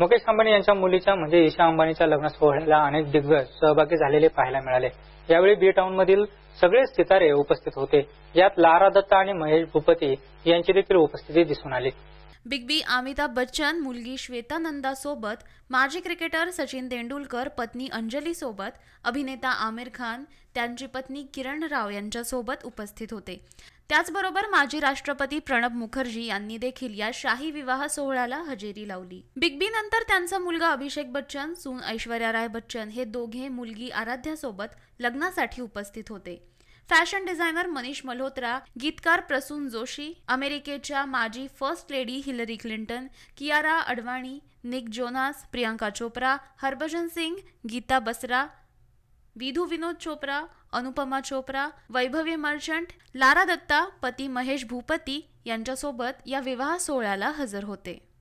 मुकेश अंबानी यांच्या मुलीच्या म्हणजे ईशा अंबानीच्या लग्न सोहळ्याला अनेक दिग्गज सहभागी झालेले पाहायला मिळाले यावेळी बी टाऊन मधील सगळेच सितारे उपस्थित होते यात लारा दत्ता आणि महेश भूपती यांची देखील उपस्थिती दिसून आली बिग बी अमिताभ बच्चन मुलगी श्वेता सोबत माजी क्रिकेटर सचिन तेंडुलकर पत्नी अंजली सोबत अभिनेता आमिर खान त्यांची पत्नी किरण राव सोबत उपस्थित होते त्याचबरोबर माजी राष्ट्रपती प्रणब मुखर्जी यांनी देखील या शाही विवाह सोहळ्याला हजेरी लावली बिग बी नंतर त्यांचा मुलगा अभिषेक बच्चन सून ऐश्वर्या राय बच्चन हे दोघे मुलगी आराध्या सोबत लग्नासाठी उपस्थित होते फॅशन डिझायनर मनीष मल्होत्रा गीतकार प्रसून जोशी अमेरिकेच्या माजी first lady Hillary Clinton Kiara Advani Nick Jonas Priyanka Chopra Harbhajan Singh Geeta Basra Vidhu Vinod Chopra Anupama Chopra Vaibhavi Merchant Lara Dutta पती महेश भूपती यांच्यासोबत या विवाह सोहळ्याला हजर होते